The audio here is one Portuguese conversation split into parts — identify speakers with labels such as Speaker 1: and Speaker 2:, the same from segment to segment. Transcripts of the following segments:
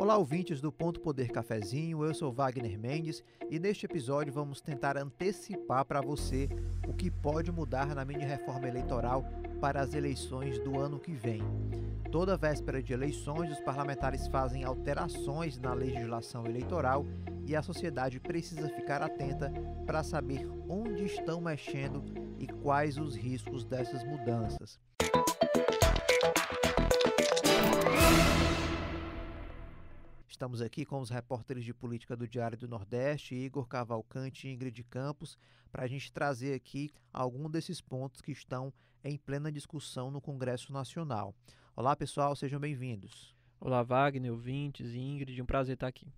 Speaker 1: Olá, ouvintes do Ponto Poder Cafezinho, eu sou Wagner Mendes e neste episódio vamos tentar antecipar para você o que pode mudar na mini reforma eleitoral para as eleições do ano que vem. Toda véspera de eleições, os parlamentares fazem alterações na legislação eleitoral e a sociedade precisa ficar atenta para saber onde estão mexendo e quais os riscos dessas mudanças. Estamos aqui com os repórteres de política do Diário do Nordeste, Igor Cavalcante e Ingrid Campos, para a gente trazer aqui algum desses pontos que estão em plena discussão no Congresso Nacional. Olá, pessoal, sejam bem-vindos. Olá, Wagner, ouvintes e Ingrid, um prazer estar aqui.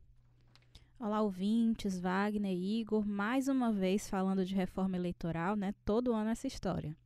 Speaker 2: Olá, ouvintes, Wagner Igor, mais uma vez falando de reforma eleitoral, né? Todo ano essa história.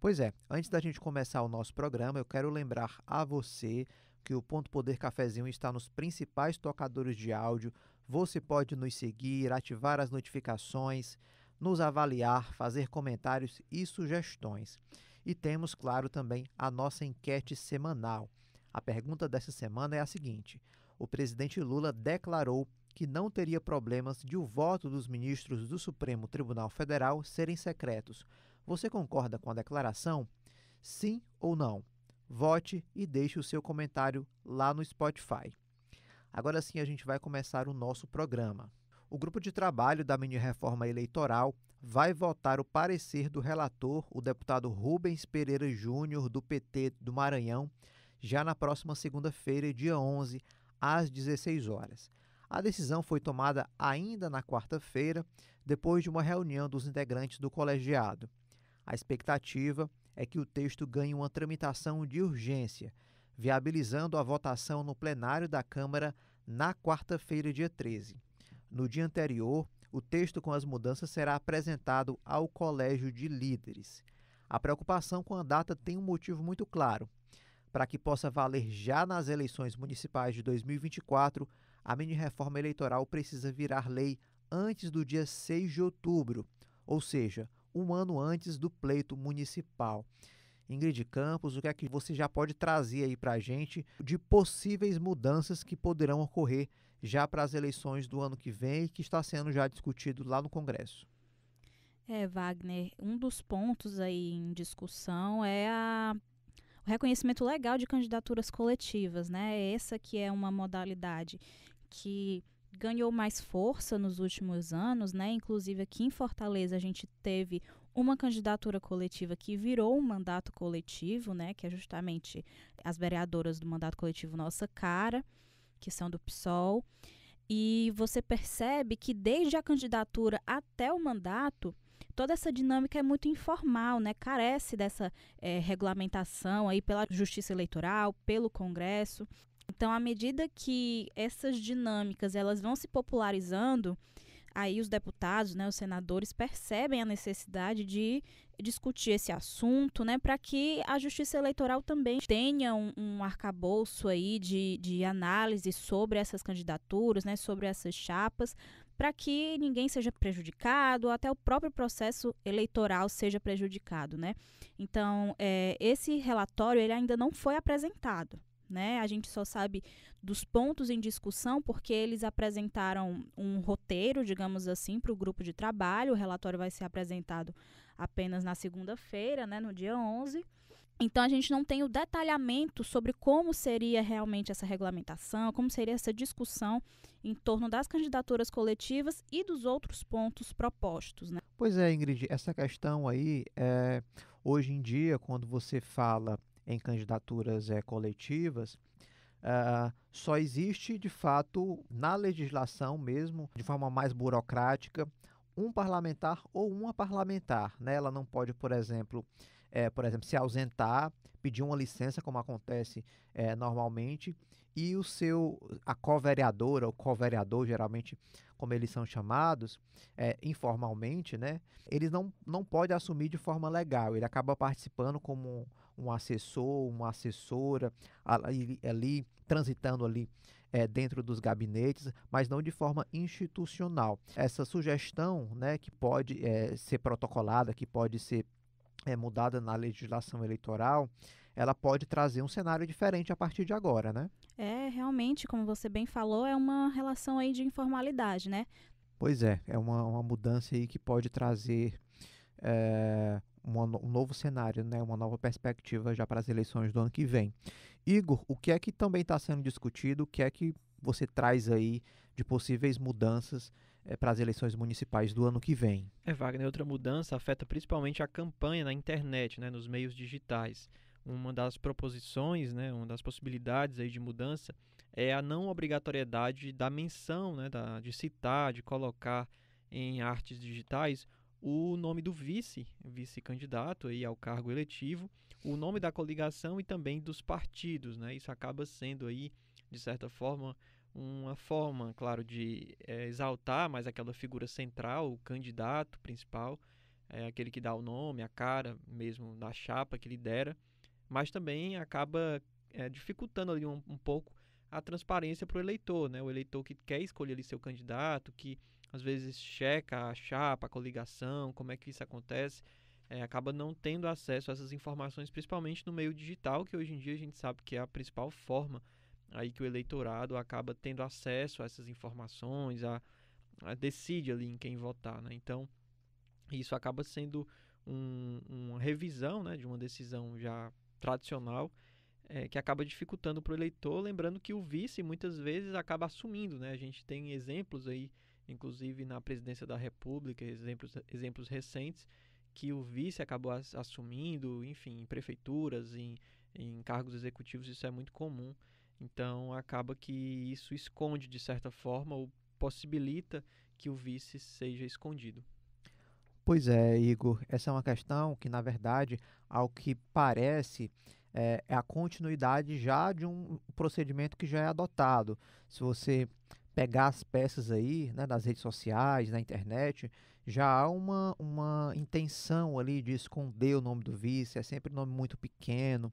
Speaker 1: Pois é, antes da gente começar o nosso programa, eu quero lembrar a você que o Ponto Poder Cafezinho está nos principais tocadores de áudio. Você pode nos seguir, ativar as notificações, nos avaliar, fazer comentários e sugestões. E temos, claro, também a nossa enquete semanal. A pergunta dessa semana é a seguinte: o presidente Lula declarou que não teria problemas de o voto dos ministros do Supremo Tribunal Federal serem secretos. Você concorda com a declaração? Sim ou não? vote e deixe o seu comentário lá no Spotify. Agora sim a gente vai começar o nosso programa. O grupo de trabalho da mini reforma eleitoral vai votar o parecer do relator, o deputado Rubens Pereira Júnior, do PT do Maranhão, já na próxima segunda-feira, dia 11, às 16 horas. A decisão foi tomada ainda na quarta-feira, depois de uma reunião dos integrantes do colegiado. A expectativa é que o texto ganhe uma tramitação de urgência, viabilizando a votação no plenário da Câmara na quarta-feira, dia 13. No dia anterior, o texto com as mudanças será apresentado ao Colégio de Líderes. A preocupação com a data tem um motivo muito claro. Para que possa valer já nas eleições municipais de 2024, a mini-reforma eleitoral precisa virar lei antes do dia 6 de outubro, ou seja, um ano antes do pleito municipal. Ingrid Campos, o que é que você já pode trazer aí para a gente de possíveis mudanças que poderão ocorrer já para as eleições do ano que vem e que está sendo já discutido lá no Congresso?
Speaker 2: É, Wagner, um dos pontos aí em discussão é a o reconhecimento legal de candidaturas coletivas, né? Essa que é uma modalidade que ganhou mais força nos últimos anos, né? Inclusive aqui em Fortaleza a gente teve uma candidatura coletiva que virou um mandato coletivo, né? Que é justamente as vereadoras do mandato coletivo Nossa Cara, que são do PSOL. E você percebe que desde a candidatura até o mandato, toda essa dinâmica é muito informal, né? Carece dessa é, regulamentação aí pela Justiça Eleitoral, pelo Congresso. Então, à medida que essas dinâmicas elas vão se popularizando, aí os deputados, né, os senadores percebem a necessidade de discutir esse assunto, né, para que a justiça eleitoral também tenha um, um arcabouço aí de, de análise sobre essas candidaturas, né, sobre essas chapas, para que ninguém seja prejudicado, ou até o próprio processo eleitoral seja prejudicado, né. Então, é, esse relatório ele ainda não foi apresentado. Né? A gente só sabe dos pontos em discussão porque eles apresentaram um roteiro, digamos assim, para o grupo de trabalho. O relatório vai ser apresentado apenas na segunda-feira, né, no dia 11. Então a gente não tem o detalhamento sobre como seria realmente essa regulamentação, como seria essa discussão em torno das candidaturas coletivas e dos outros pontos propostos. Né?
Speaker 1: Pois é, Ingrid, essa questão aí, é, hoje em dia, quando você fala em candidaturas é, coletivas, Uh, só existe, de fato, na legislação mesmo, de forma mais burocrática, um parlamentar ou uma parlamentar. Né? Ela não pode, por exemplo, é, por exemplo, se ausentar, pedir uma licença, como acontece é, normalmente, e o seu, a co-vereadora ou co-vereador, geralmente como eles são chamados, é, informalmente, né? Eles não, não pode assumir de forma legal, ele acaba participando como um assessor, uma assessora ali, ali transitando ali é, dentro dos gabinetes, mas não de forma institucional. Essa sugestão, né, que pode é, ser protocolada, que pode ser é, mudada na legislação eleitoral, ela pode trazer um cenário diferente a partir de agora, né?
Speaker 2: É, realmente, como você bem falou, é uma relação aí de informalidade, né?
Speaker 1: Pois é, é uma, uma mudança aí que pode trazer é, um novo cenário, né, uma nova perspectiva já para as eleições do ano que vem. Igor, o que é que também está sendo discutido? O que é que você traz aí de possíveis mudanças é, para as eleições municipais do ano que vem?
Speaker 3: É, Wagner, outra mudança afeta principalmente a campanha na internet, né, nos meios digitais. Uma das proposições, né, uma das possibilidades aí de mudança é a não obrigatoriedade da menção, né, da, de citar, de colocar em artes digitais o nome do vice, vice-candidato aí ao cargo eletivo, o nome da coligação e também dos partidos, né? Isso acaba sendo aí, de certa forma, uma forma, claro, de é, exaltar mais aquela figura central, o candidato principal, é, aquele que dá o nome, a cara mesmo da chapa que lidera, mas também acaba é, dificultando ali um, um pouco a transparência para o eleitor, né? O eleitor que quer escolher ali seu candidato, que às vezes checa a chapa, a coligação, como é que isso acontece, é, acaba não tendo acesso a essas informações, principalmente no meio digital, que hoje em dia a gente sabe que é a principal forma aí que o eleitorado acaba tendo acesso a essas informações, a, a decide ali em quem votar, né? Então, isso acaba sendo um, uma revisão né, de uma decisão já tradicional é, que acaba dificultando para o eleitor, lembrando que o vice muitas vezes acaba assumindo, né? A gente tem exemplos aí inclusive na presidência da República, exemplos, exemplos recentes, que o vice acabou assumindo, enfim, em prefeituras, em, em cargos executivos, isso é muito comum. Então, acaba que isso esconde, de certa forma, ou possibilita que o vice seja escondido.
Speaker 1: Pois é, Igor, essa é uma questão que, na verdade, ao que parece, é, é a continuidade já de um procedimento que já é adotado. Se você pegar as peças aí, né, nas redes sociais, na internet, já há uma, uma intenção ali de esconder o nome do vice, é sempre um nome muito pequeno,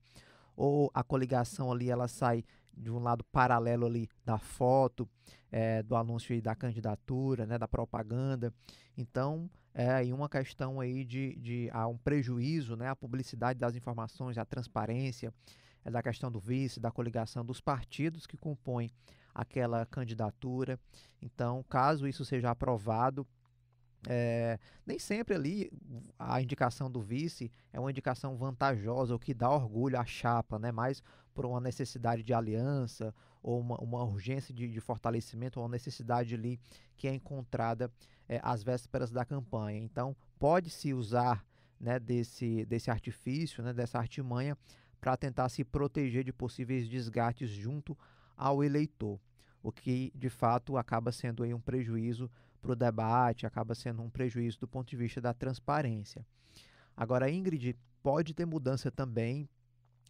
Speaker 1: ou a coligação ali ela sai de um lado paralelo ali da foto, é, do anúncio da candidatura, né, da propaganda. Então, é aí uma questão aí de, de há um prejuízo, né, à publicidade das informações, à transparência, é, da questão do vice, da coligação dos partidos que compõem aquela candidatura. Então, caso isso seja aprovado, é, nem sempre ali a indicação do vice é uma indicação vantajosa ou que dá orgulho à chapa, né? mas por uma necessidade de aliança ou uma, uma urgência de, de, fortalecimento ou uma necessidade ali que é encontrada é, às vésperas da campanha. Então, pode-se usar né, desse, desse artifício, né, dessa artimanha, para tentar se proteger de possíveis desgates junto ao eleitor o que de fato acaba sendo um prejuízo para o debate, acaba sendo um prejuízo do ponto de vista da transparência. Agora, Ingrid, pode ter mudança também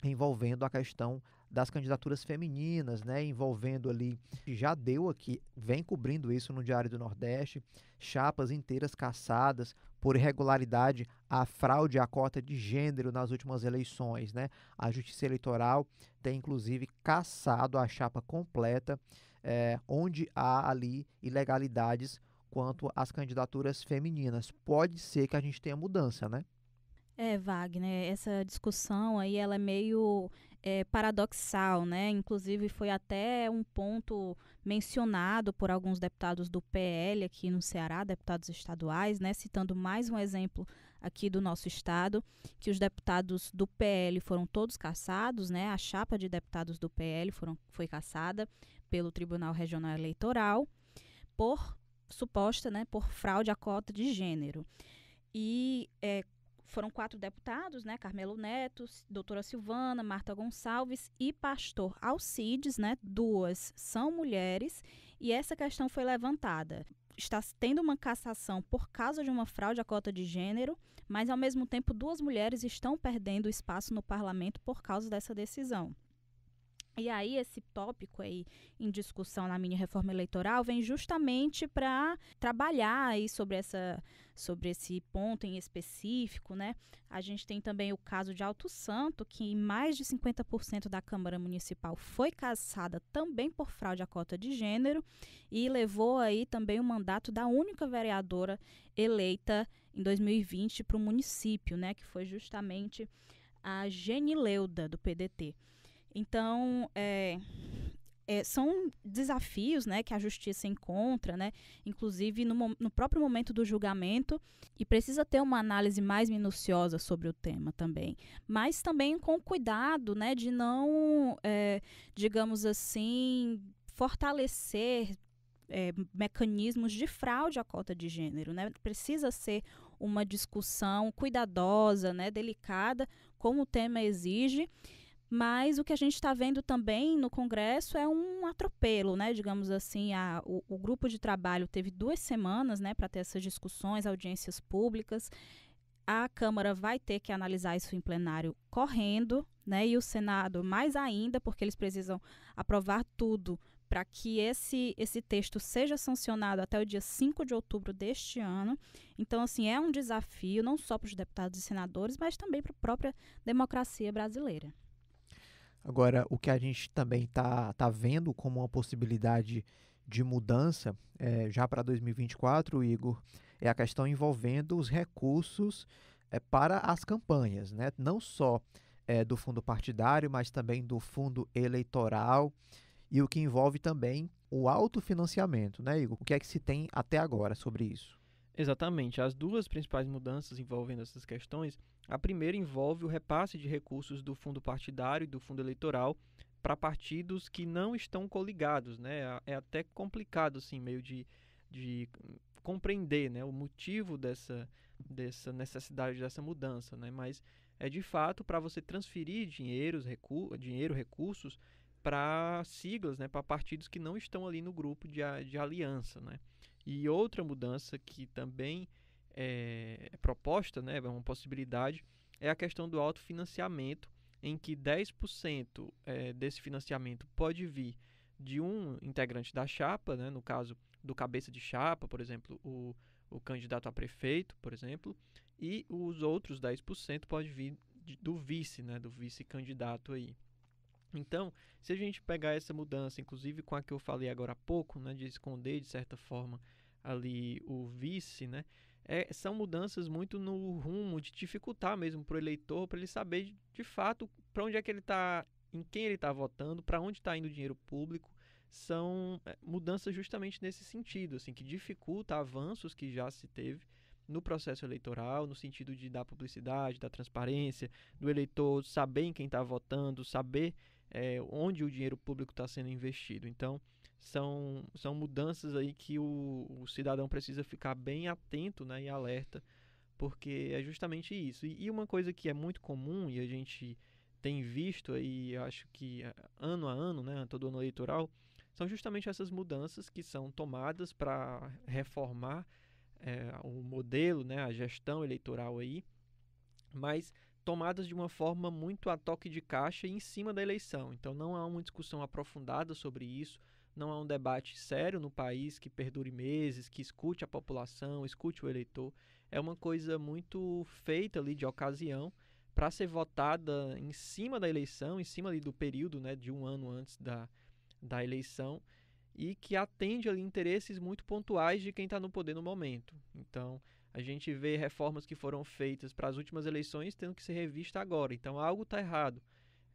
Speaker 1: envolvendo a questão das candidaturas femininas, né, envolvendo ali, já deu aqui, vem cobrindo isso no Diário do Nordeste, chapas inteiras caçadas por irregularidade à fraude à cota de gênero nas últimas eleições, né? A Justiça Eleitoral tem inclusive caçado a chapa completa é, onde há ali ilegalidades quanto às candidaturas femininas. Pode ser que a gente tenha mudança, né?
Speaker 2: É, Wagner, essa discussão aí ela é meio é, paradoxal, né? Inclusive foi até um ponto mencionado por alguns deputados do PL aqui no Ceará, deputados estaduais, né? Citando mais um exemplo aqui do nosso estado, que os deputados do PL foram todos caçados, né? A chapa de deputados do PL foram, foi caçada pelo Tribunal Regional Eleitoral por suposta, né, por fraude à cota de gênero. E é, foram quatro deputados, né, Carmelo Neto, doutora Silvana, Marta Gonçalves e pastor Alcides, né, duas são mulheres, e essa questão foi levantada. Está tendo uma cassação por causa de uma fraude à cota de gênero, mas ao mesmo tempo duas mulheres estão perdendo espaço no parlamento por causa dessa decisão. E aí, esse tópico aí em discussão na mini reforma eleitoral vem justamente para trabalhar aí sobre, essa, sobre esse ponto em específico, né? A gente tem também o caso de Alto Santo, que mais de 50% da Câmara Municipal foi cassada também por fraude à cota de gênero e levou aí também o mandato da única vereadora eleita em 2020 para o município, né? Que foi justamente a Genileuda, do PDT. Então, é, é, são desafios né, que a justiça encontra, né, inclusive no, no, próprio momento do julgamento, e precisa ter uma análise mais minuciosa sobre o tema também, mas também com cuidado né, de não, é, digamos assim, fortalecer é, mecanismos de fraude à cota de gênero. Né? Precisa ser uma discussão cuidadosa, né, delicada, como o tema exige mas o que a gente está vendo também no Congresso é um atropelo, né? Digamos assim, a, o, o grupo de trabalho teve duas semanas né, para ter essas discussões, audiências públicas. A Câmara vai ter que analisar isso em plenário correndo, né? E o Senado mais ainda, porque eles precisam aprovar tudo para que esse, esse texto seja sancionado até o dia 5 de outubro deste ano. Então, assim, é um desafio não só para os deputados e senadores, mas também para a própria democracia brasileira.
Speaker 1: Agora, o que a gente também está tá vendo como uma possibilidade de mudança é, já para 2024, Igor, é a questão envolvendo os recursos é, para as campanhas, né? não só é, do fundo partidário, mas também do fundo eleitoral e o que envolve também o autofinanciamento, né, Igor? O que é que se tem até agora sobre isso?
Speaker 3: Exatamente. As duas principais mudanças envolvendo essas questões a primeira envolve o repasse de recursos do fundo partidário e do fundo eleitoral para partidos que não estão coligados, né? É até complicado, assim, meio de, de compreender, né, o motivo dessa, dessa necessidade dessa mudança, né? Mas é de fato para você transferir dinheiros, recu dinheiro, recursos para siglas, né, para partidos que não estão ali no grupo de, de aliança, né? E outra mudança que também é, proposta, né, uma possibilidade, é a questão do autofinanciamento, em que 10% é, eh, desse financiamento pode vir de um integrante da chapa, né, no caso do cabeça de chapa, por exemplo, o, o candidato a prefeito, por exemplo, e os outros 10% pode vir de, do vice, né, do vice-candidato aí. Então, se a gente pegar essa mudança, inclusive com a que eu falei agora há pouco, né, de esconder de certa forma ali o vice, né, é, são mudanças muito no rumo de dificultar mesmo para o eleitor, para ele saber de, de fato para onde é que ele está, em quem ele está votando, para onde está indo o dinheiro público. São é, mudanças justamente nesse sentido, assim, que dificulta avanços que já se teve no processo eleitoral, no sentido de dar publicidade, da transparência, do eleitor saber em quem está votando, saber é, onde o dinheiro público está sendo investido. Então, são, são mudanças aí que o, o cidadão precisa ficar bem atento né, e alerta, porque é justamente isso. E, e, uma coisa que é muito comum e a gente tem visto aí, acho que eh, ano a ano, né, todo ano eleitoral, são justamente essas mudanças que são tomadas para reformar é, o modelo, né, a gestão eleitoral aí, mas tomadas de uma forma muito a toque de caixa em cima da eleição. Então não há uma discussão aprofundada sobre isso, não é um debate sério no país que perdure meses, que escute a população, escute o eleitor. É uma coisa muito feita ali de ocasião para ser votada em cima da eleição, em cima ali do período né, de um ano antes da, da eleição e que atende ali interesses muito pontuais de quem está no poder no momento. Então, a gente vê reformas que foram feitas para as últimas eleições tendo que ser revista agora. Então, algo está errado.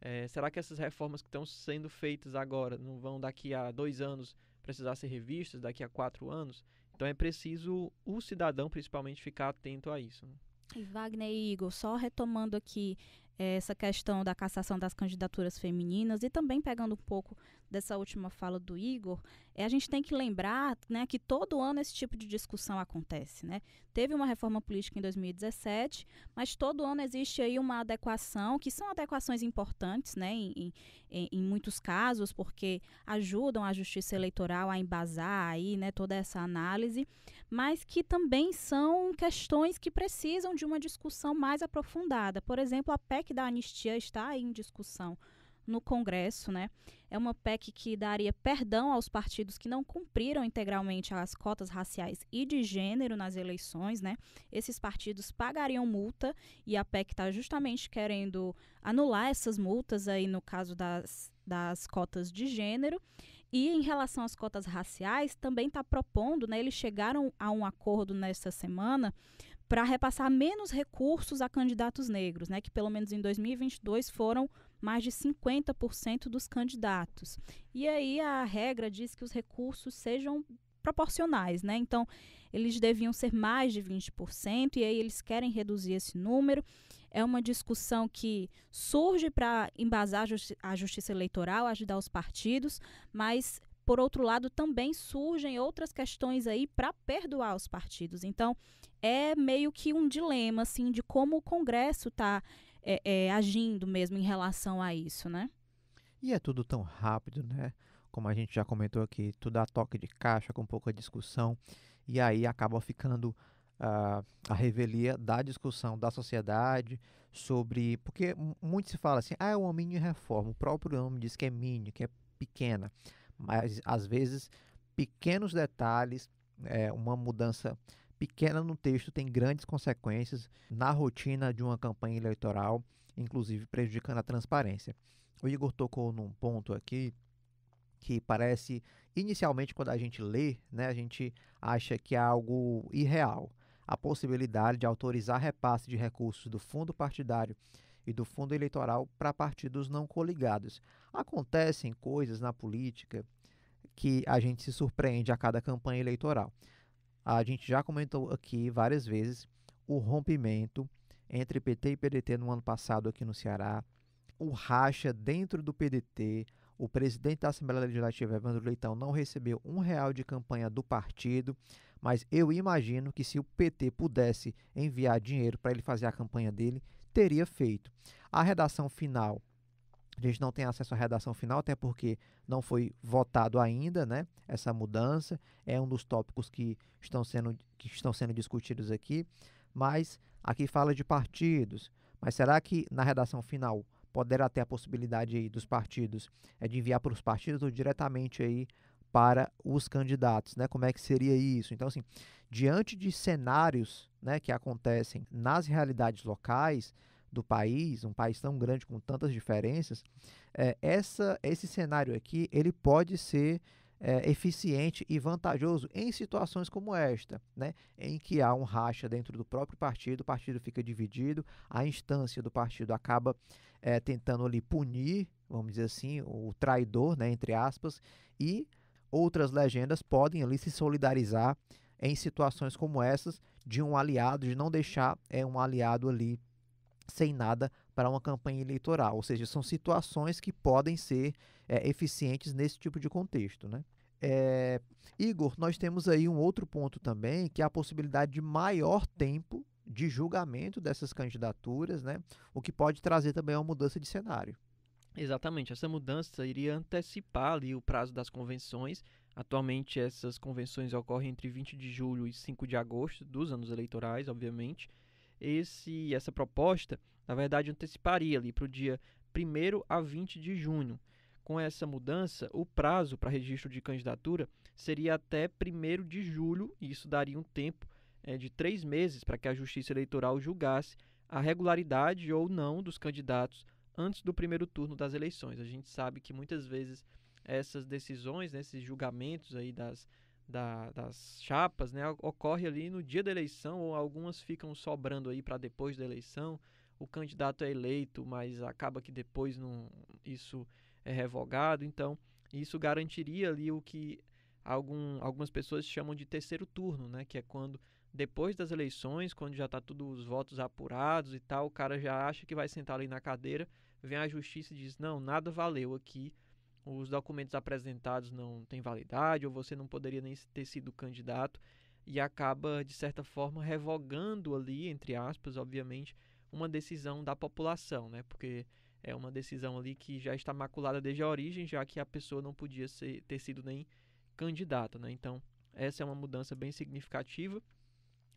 Speaker 3: É, será que essas reformas que estão sendo feitas agora não vão daqui a dois anos precisar ser revistas, daqui a quatro anos? Então é preciso o cidadão principalmente ficar atento a isso. Né?
Speaker 2: E Wagner e Igor, só retomando aqui eh, essa questão da cassação das candidaturas femininas e também pegando um pouco dessa última fala do Igor, é a gente tem que lembrar né, que todo ano esse tipo de discussão acontece. Né? Teve uma reforma política em 2017, mas todo ano existe aí uma adequação, que são adequações importantes né, em, em, em muitos casos, porque ajudam a justiça eleitoral a embasar aí, né, toda essa análise, mas que também são questões que precisam de uma discussão mais aprofundada. Por exemplo, a PEC da anistia está em discussão no Congresso, né? É uma PEC que daria perdão aos partidos que não cumpriram integralmente as cotas raciais e de gênero nas eleições, né? Esses partidos pagariam multa e a PEC está justamente querendo anular essas multas aí no caso das, das cotas de gênero. E em relação às cotas raciais, também está propondo, né? Eles chegaram a um acordo nesta semana para repassar menos recursos a candidatos negros, né? Que pelo menos em 2022 foram mais de 50% dos candidatos. E aí a regra diz que os recursos sejam proporcionais, né? Então, eles deviam ser mais de 20% e aí eles querem reduzir esse número. É uma discussão que surge para embasar justi a justiça eleitoral, ajudar os partidos, mas por outro lado, também surgem outras questões aí para perdoar os partidos. Então, é meio que um dilema assim de como o Congresso está é, é, agindo mesmo em relação a isso, né?
Speaker 1: E é tudo tão rápido, né? Como a gente já comentou aqui, tudo a toque de caixa, com pouca discussão, e aí acaba ficando Uh, a revelia da discussão da sociedade sobre. Porque muito se fala assim, ah, é uma mini reforma. O próprio nome diz que é mini, que é pequena. Mas às vezes, pequenos detalhes, é, uma mudança pequena no texto tem grandes consequências na rotina de uma campanha eleitoral, inclusive prejudicando a transparência. O Igor tocou num ponto aqui que parece, inicialmente, quando a gente lê, né, a gente acha que é algo irreal. A possibilidade de autorizar repasse de recursos do fundo partidário e do fundo eleitoral para partidos não coligados. Acontecem coisas na política que a gente se surpreende a cada campanha eleitoral a gente já comentou aqui várias vezes o rompimento entre PT e PDT no ano passado aqui no Ceará, o racha dentro do PDT, o presidente da Assembleia Legislativa, Evandro Leitão, não recebeu um real de campanha do partido, mas eu imagino que se o PT pudesse enviar dinheiro para ele fazer a campanha dele, teria feito. A redação final a gente não tem acesso à redação final, até porque não foi votado ainda, né? Essa mudança é um dos tópicos que estão sendo, que estão sendo discutidos aqui. Mas aqui fala de partidos. Mas será que na redação final poderá ter a possibilidade aí dos partidos é de enviar para os partidos ou diretamente aí para os candidatos, né? Como é que seria isso? Então, assim, diante de cenários, né, que acontecem nas realidades locais, do país, um país tão grande com tantas diferenças, é, essa, esse cenário aqui ele pode ser é, eficiente e vantajoso em situações como esta, né, em que há um racha dentro do próprio partido, o partido fica dividido, a instância do partido acaba é, tentando ali punir, vamos dizer assim, o traidor, né, entre aspas, e outras legendas podem ali se solidarizar em situações como essas de um aliado, de não deixar é um aliado ali sem nada para uma campanha eleitoral. Ou seja, são situações que podem ser é, eficientes nesse tipo de contexto. Né? É, Igor, nós temos aí um outro ponto também, que é a possibilidade de maior tempo de julgamento dessas candidaturas, né? o que pode trazer também uma mudança de cenário.
Speaker 3: Exatamente, essa mudança iria antecipar ali o prazo das convenções. Atualmente essas convenções ocorrem entre 20 de julho e 5 de agosto dos anos eleitorais, obviamente esse essa proposta, na verdade, anteciparia ali para o dia 1 a 20 de junho. Com essa mudança, o prazo para registro de candidatura seria até 1 de julho, e isso daria um tempo é, de três meses para que a Justiça Eleitoral julgasse a regularidade ou não dos candidatos antes do primeiro turno das eleições. A gente sabe que muitas vezes essas decisões, né, esses julgamentos aí das, da, das chapas, né, ocorre ali no dia da eleição, ou algumas ficam sobrando aí para depois da eleição. O candidato é eleito, mas acaba que depois não, isso é revogado. Então, isso garantiria ali o que algum, algumas pessoas chamam de terceiro turno, né, que é quando depois das eleições, quando já está tudo os votos apurados e tal, o cara já acha que vai sentar ali na cadeira, vem a justiça e diz: "Não, nada valeu aqui, os documentos apresentados não têm validade, ou você não poderia nem ter sido candidato, e acaba, de certa forma, revogando ali, entre aspas, obviamente, uma decisão da população, né? Porque é uma decisão ali que já está maculada desde a origem, já que a pessoa não podia ser, ter sido nem candidata, né? Então, essa é uma mudança bem significativa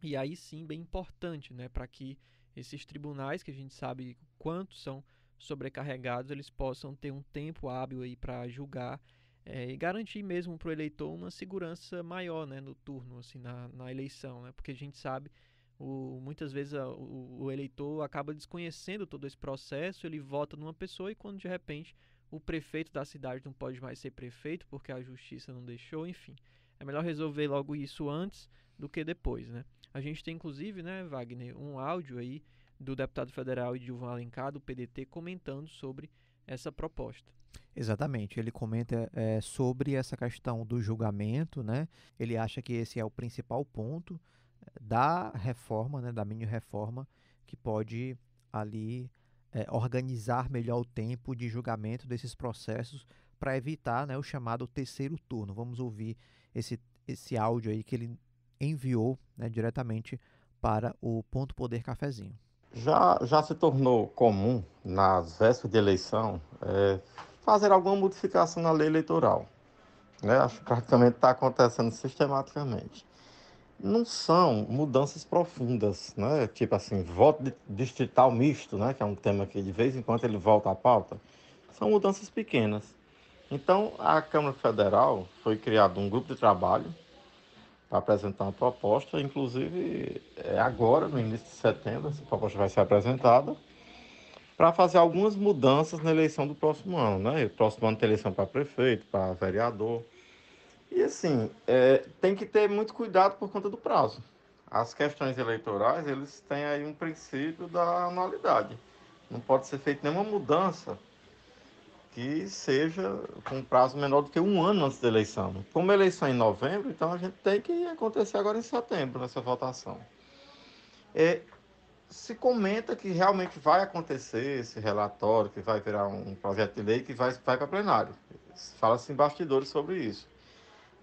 Speaker 3: e aí sim bem importante, né, para que esses tribunais que a gente sabe quantos são sobrecarregados, eles possam ter um tempo hábil aí para julgar é, e garantir mesmo para o eleitor uma segurança maior né, no turno, assim, na, na eleição, né? porque a gente sabe o, muitas vezes a, o, o, eleitor acaba desconhecendo todo esse processo, ele vota numa pessoa e quando de repente o prefeito da cidade não pode mais ser prefeito porque a justiça não deixou, enfim. É melhor resolver logo isso antes do que depois, né? A gente tem inclusive, né, Wagner, um áudio aí do deputado federal Edilvan Alencar, do PDT, comentando sobre essa proposta.
Speaker 1: Exatamente, ele comenta é, sobre essa questão do julgamento, né? Ele acha que esse é o principal ponto é, da reforma, né, da mini-reforma, que pode ali é, organizar melhor o tempo de julgamento desses processos para evitar né, o chamado terceiro turno. Vamos ouvir esse, esse áudio aí que ele enviou né, diretamente para o Ponto Poder Cafezinho.
Speaker 4: Já, já se tornou comum, nas vésperas de eleição, é, fazer alguma modificação na lei eleitoral. Né? Acho que praticamente está acontecendo sistematicamente. Não são mudanças profundas, né? tipo assim, voto distrital misto, né? que é um tema que de vez em quando ele volta à pauta. São mudanças pequenas. Então, a Câmara Federal foi criado um grupo de trabalho para tá apresentar uma proposta, inclusive é agora, no início de setembro, essa proposta vai ser apresentada, para fazer algumas mudanças na eleição do próximo ano, né? o próximo ano tem eleição para prefeito, para vereador. E assim, é, tem que ter muito cuidado por conta do prazo. As questões eleitorais, eles têm aí um princípio da anualidade. Não pode ser feita nenhuma mudança que seja com um prazo menor do que um ano antes da eleição. Como a eleição é em novembro, então a gente tem que acontecer agora em setembro nessa votação. É, se comenta que realmente vai acontecer esse relatório, que vai virar um projeto de lei que vai, vai para plenário. Fala-se em bastidores sobre isso.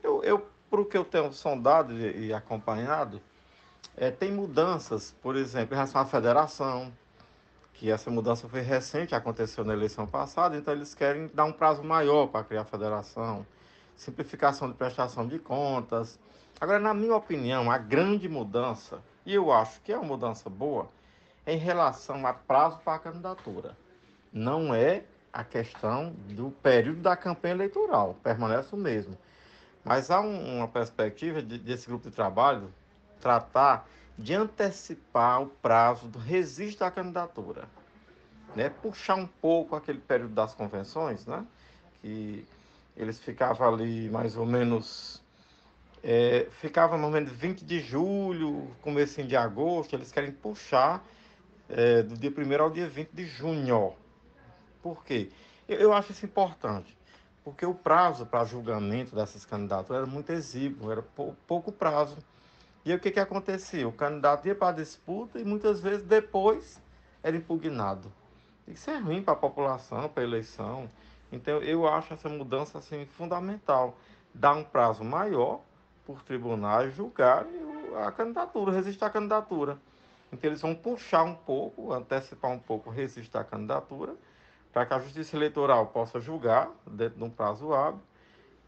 Speaker 4: Eu, eu Por que eu tenho sondado e, acompanhado, é, tem mudanças, por exemplo, em relação à federação, que essa mudança foi recente, aconteceu na eleição passada, então eles querem dar um prazo maior para criar a federação, simplificação de prestação de contas. Agora, na minha opinião, a grande mudança, e eu acho que é uma mudança boa, é em relação a prazo para a candidatura. Não é a questão do período da campanha eleitoral, permanece o mesmo. Mas há um, uma perspectiva de, desse grupo de trabalho tratar de antecipar o prazo do registro da candidatura, né? puxar um pouco aquele período das convenções, né? que eles ficavam ali mais ou menos, é, ficava no momento 20 de julho, começo de agosto, eles querem puxar é, do dia 1 ao dia 20 de junho. Por quê? Eu, eu acho isso importante, porque o prazo para julgamento dessas candidaturas era muito exíguo, era pou, pouco prazo. E aí, o que, que acontecia? O candidato ia para a disputa e muitas vezes depois era impugnado. Isso é ruim para a população, para a eleição. Então eu acho essa mudança assim, fundamental. Dar um prazo maior por tribunais julgar a candidatura, resistir à candidatura. Então eles vão puxar um pouco, antecipar um pouco, resistir à candidatura, para que a justiça eleitoral possa julgar dentro de um prazo hábil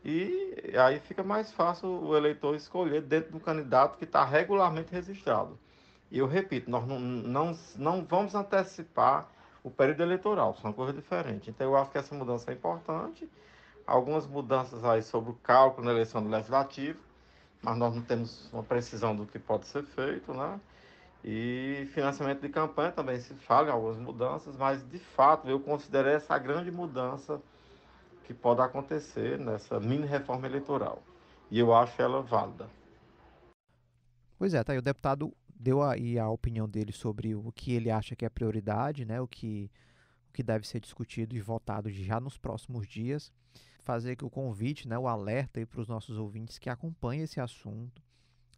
Speaker 4: e aí fica mais fácil o eleitor escolher dentro do candidato que está regularmente registrado. E eu repito, nós não, não, não vamos antecipar o período eleitoral, são é coisas diferentes. Então eu acho que essa mudança é importante. Algumas mudanças aí sobre o cálculo na eleição do legislativo, mas nós não temos uma precisão do que pode ser feito, né? E financiamento de campanha também se fala em algumas mudanças, mas de fato eu considero essa grande mudança que pode acontecer nessa mini reforma eleitoral. E eu acho ela válida.
Speaker 1: Pois é, tá aí o deputado deu aí a opinião dele sobre o que ele acha que é prioridade, né, o que o que deve ser discutido e votado já nos próximos dias. Fazer que o convite, né, o alerta aí para os nossos ouvintes que acompanham esse assunto.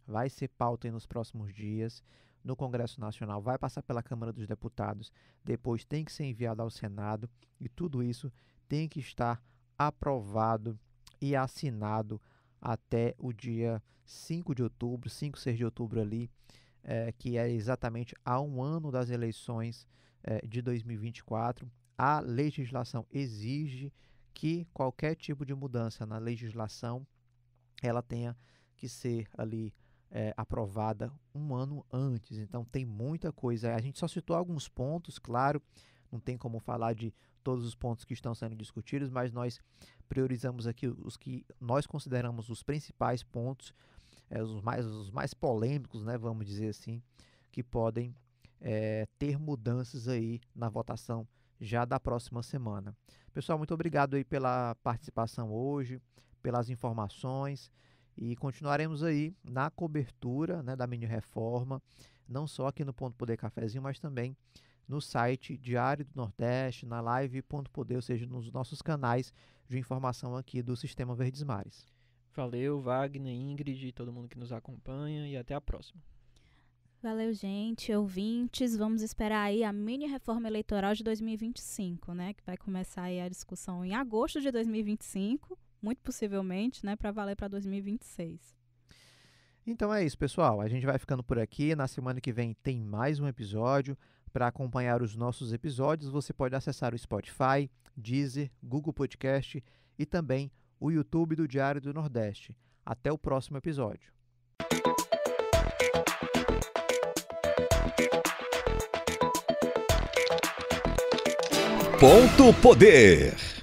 Speaker 1: Vai ser pauta aí nos próximos dias no Congresso Nacional, vai passar pela Câmara dos Deputados, depois tem que ser enviado ao Senado e tudo isso tem que estar aprovado e assinado até o dia 5 de outubro, 5, 6 de outubro ali, é, que é exatamente há um ano das eleições é, de 2024. A legislação exige que qualquer tipo de mudança na legislação ela tenha que ser ali é, aprovada um ano antes. Então tem muita coisa. A gente só citou alguns pontos, claro, não tem como falar de todos os pontos que estão sendo discutidos, mas nós priorizamos aqui os que nós consideramos os principais pontos, é, os, mais, os mais polêmicos, né, vamos dizer assim, que podem é, ter mudanças aí na votação já da próxima semana. Pessoal, muito obrigado aí pela participação hoje, pelas informações e continuaremos aí na cobertura né, da mini reforma, não só aqui no Ponto Poder Cafézinho, mas também no site Diário do Nordeste, na live.poder, ou seja, nos nossos canais de informação aqui do Sistema Verdes Mares.
Speaker 3: Valeu, Wagner, Ingrid, todo mundo que nos acompanha e até a próxima.
Speaker 2: Valeu, gente, ouvintes. Vamos esperar aí a mini reforma eleitoral de 2025, né? Que vai começar aí a discussão em agosto de 2025, muito possivelmente, né? Para valer para 2026.
Speaker 1: Então é isso, pessoal. A gente vai ficando por aqui. Na semana que vem tem mais um episódio. Para acompanhar os nossos episódios, você pode acessar o Spotify, Deezer, Google Podcast e também o YouTube do Diário do Nordeste. Até o próximo episódio. Ponto
Speaker 2: Poder.